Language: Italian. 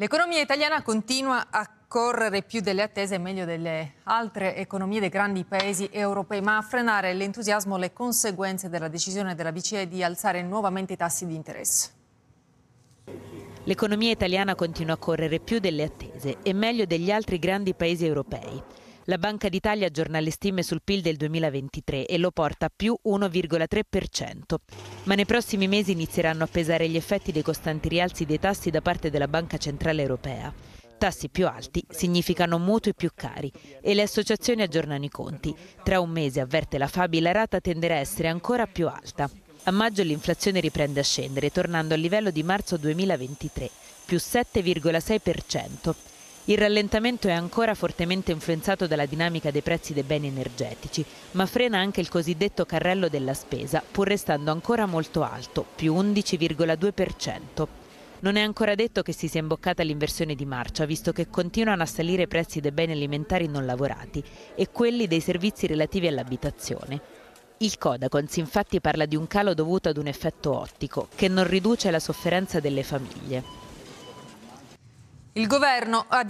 L'economia italiana continua a correre più delle attese e meglio delle altre economie dei grandi paesi europei, ma a frenare l'entusiasmo le conseguenze della decisione della BCE di alzare nuovamente i tassi di interesse. L'economia italiana continua a correre più delle attese e meglio degli altri grandi paesi europei. La Banca d'Italia aggiorna le stime sul PIL del 2023 e lo porta a più 1,3%. Ma nei prossimi mesi inizieranno a pesare gli effetti dei costanti rialzi dei tassi da parte della Banca Centrale Europea. Tassi più alti significano mutui più cari e le associazioni aggiornano i conti. Tra un mese, avverte la Fabi, la rata tenderà a essere ancora più alta. A maggio l'inflazione riprende a scendere, tornando al livello di marzo 2023, più 7,6%. Il rallentamento è ancora fortemente influenzato dalla dinamica dei prezzi dei beni energetici, ma frena anche il cosiddetto carrello della spesa, pur restando ancora molto alto, più 11,2%. Non è ancora detto che si sia imboccata l'inversione di marcia, visto che continuano a salire i prezzi dei beni alimentari non lavorati e quelli dei servizi relativi all'abitazione. Il Codacons infatti parla di un calo dovuto ad un effetto ottico, che non riduce la sofferenza delle famiglie. Il governo ha